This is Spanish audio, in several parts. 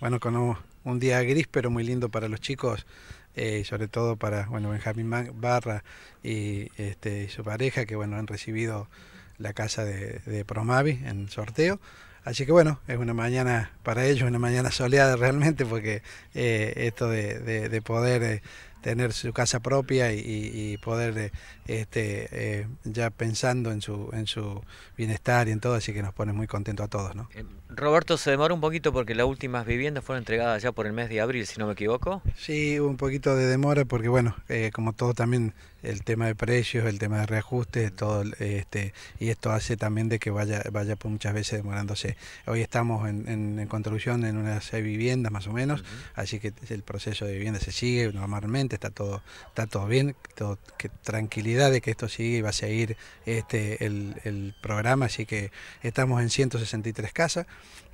bueno, con un, día gris pero muy lindo para los chicos, y eh, sobre todo para bueno Benjamín Barra y este, su pareja que bueno han recibido la casa de, Promavi en sorteo. Así que bueno, es una mañana para ellos, una mañana soleada realmente, porque eh, esto de, poder eh, tener su casa propia y, poder eh, este, eh, ya pensando en su, en su bienestar y en todo, así que nos pone muy contentos a todos. ¿no? Eh, Roberto, se demora un poquito porque las últimas viviendas fueron entregadas ya por el mes de abril, si no me equivoco. Sí, hubo un poquito de demora porque, bueno, como todo también el tema de precios, el tema de reajustes, todo este y esto hace también de que vaya vaya por muchas veces demorándose. Hoy estamos en, en, construcción en unas seis viviendas más o menos, así que el proceso de vivienda se sigue normalmente, está todo está todo bien, todo, que tranquilidad de que esto sigue y va a seguir este el, programa, así que estamos en 163 casas.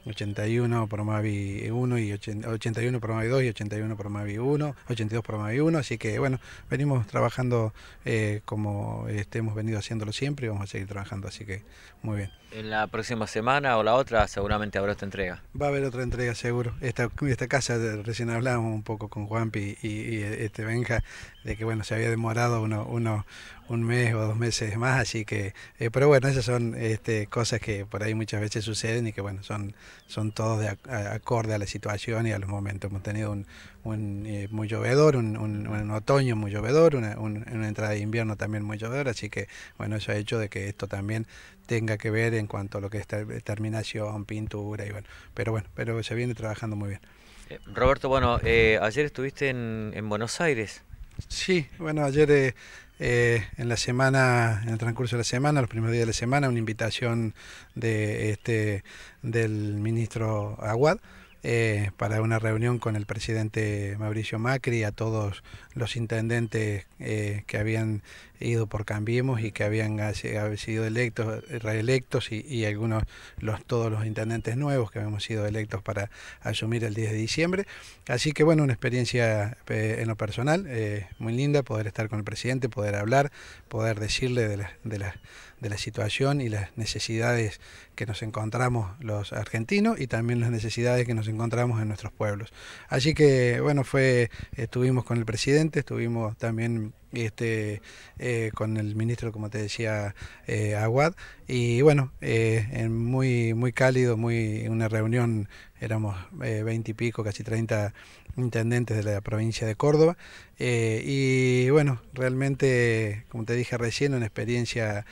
81 por Mavi 1 y 81 por Mavi 2 y 81 por Mavi 1, 82 por Mavi 1, así que bueno, venimos trabajando eh, como estemos hemos venido haciéndolo siempre y vamos a seguir trabajando, así que muy bien. En la próxima semana o la otra seguramente habrá otra entrega. Va a haber otra entrega seguro. Esta, esta casa, recién hablábamos un poco con Juanpi y, y, este Benja, de que bueno, se había demorado uno, uno, un mes o dos meses más, así que, eh, pero bueno, esas son este, cosas que por ahí muchas veces suceden y que bueno, son, son todos de acorde a la situación y a los momentos. Hemos tenido un, un eh, muy llovedor, un, otoño muy llovedor, una, una, entrada de invierno también muy llovedor, así que bueno, eso ha hecho de que esto también tenga que ver en cuanto a lo que es terminación, pintura y bueno, pero bueno, pero se viene trabajando muy bien. Eh, Roberto, bueno, ayer estuviste en, en Buenos Aires. Sí, bueno, ayer eh, eh, en la semana, en el transcurso de la semana, los primeros días de la semana, una invitación este, del ministro Aguad eh, para una reunión con el presidente Mauricio Macri, a todos los intendentes eh, que habían ido por Cambiemos y que habían sido electos, reelectos y, algunos, los, todos los intendentes nuevos que habíamos sido electos para asumir el 10 de diciembre. Así que bueno, una experiencia eh, en lo personal muy linda, poder estar con el presidente, poder hablar, poder decirle de la, de, la, de la situación y las necesidades que nos encontramos los argentinos y también las necesidades que nos encontramos encontramos en nuestros pueblos. Así que, bueno, fue, estuvimos eh, con el presidente, estuvimos también este, eh, con el ministro, como te decía, eh, Aguad. Y bueno, eh, muy, muy cálido, muy una reunión, éramos veinte y pico, casi 30 intendentes de la provincia de Córdoba. y bueno, realmente, como te dije recién, una experiencia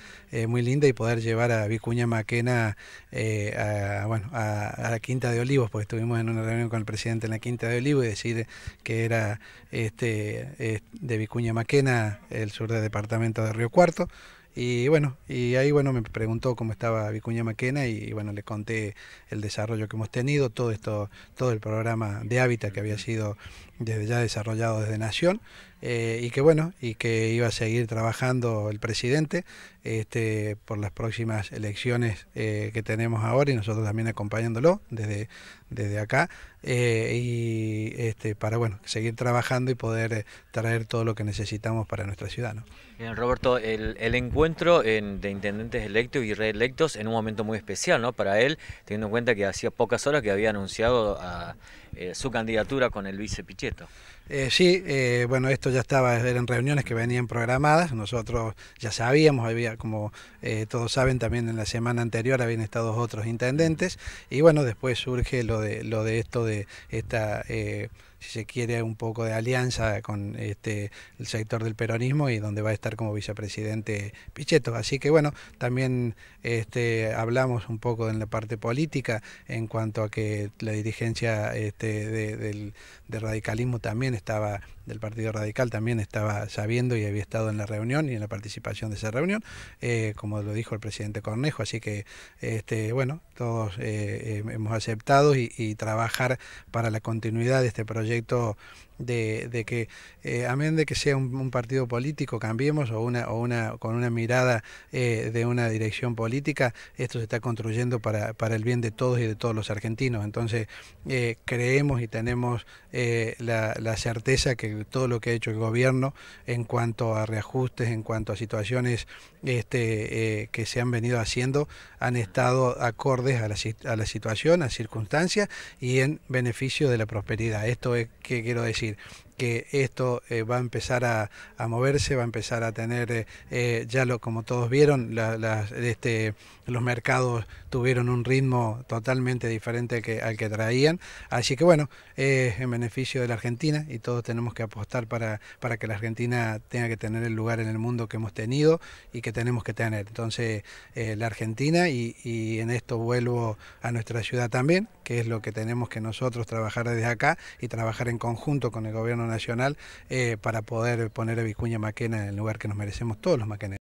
muy linda y poder llevar a Vicuña Maquena a, la Quinta de Olivos, porque estuvimos en una reunión con el presidente en la Quinta de Olivos y decir que era este, de Vicuña Maquena el sur del departamento de Río Cuarto. Y bueno, y ahí bueno me preguntó cómo estaba Vicuña Maquena y bueno le conté el desarrollo que hemos tenido, todo esto, todo el programa de hábitat que había sido desde ya desarrollado desde Nación, eh, y que bueno, y que iba a seguir trabajando el presidente este, por las próximas elecciones eh, que tenemos ahora y nosotros también acompañándolo desde, desde acá, eh, y este, para bueno, seguir trabajando y poder traer todo lo que necesitamos para nuestra ciudad. ¿no? Bien, Roberto, el, encuentro de intendentes electos y reelectos en un momento muy especial ¿no? para él, teniendo en cuenta que hacía pocas horas que había anunciado a eh, su candidatura con el vice Pichetto. Eh, sí, eh, bueno, esto ya estaba, en reuniones que venían programadas, nosotros ya sabíamos, había, como eh, todos saben, también en la semana anterior habían estado otros intendentes, y bueno, después surge lo de, lo de esto de esta si se quiere, un poco de alianza con este, el sector del peronismo y donde va a estar como vicepresidente Pichetto. Así que bueno, también este, hablamos un poco en la parte política en cuanto a que la dirigencia este, de, del, radicalismo también está estaba del Partido Radical también estaba sabiendo y había estado en la reunión y en la participación de esa reunión, eh, como lo dijo el presidente Cornejo. Así que, este, bueno, todos eh, eh, hemos aceptado y, trabajar para la continuidad de este proyecto. De, que, eh, amén de que sea un, partido político, cambiemos o una, o una con una mirada de una dirección política, esto se está construyendo para, el bien de todos y de todos los argentinos. Entonces, creemos y tenemos la certeza que todo lo que ha hecho el gobierno en cuanto a reajustes, en cuanto a situaciones este, eh, que se han venido haciendo, han estado acordes a la, situación, a circunstancias y en beneficio de la prosperidad. Esto es que quiero decir, que esto eh, va a empezar a, moverse, va a empezar a tener, eh, eh, ya lo como todos vieron, este, los mercados tuvieron un ritmo totalmente diferente al que, al que traían. Así que bueno, es en beneficio de la Argentina y todos tenemos que apostar para, que la Argentina tenga que tener el lugar en el mundo que hemos tenido y que tenemos que tener. Entonces, la Argentina y, y en esto vuelvo a nuestra ciudad también, que es lo que tenemos que nosotros trabajar desde acá y trabajar en conjunto con el gobierno nacional Nacional eh, para poder poner a Vicuña Maquena en el lugar que nos merecemos todos los maquenes.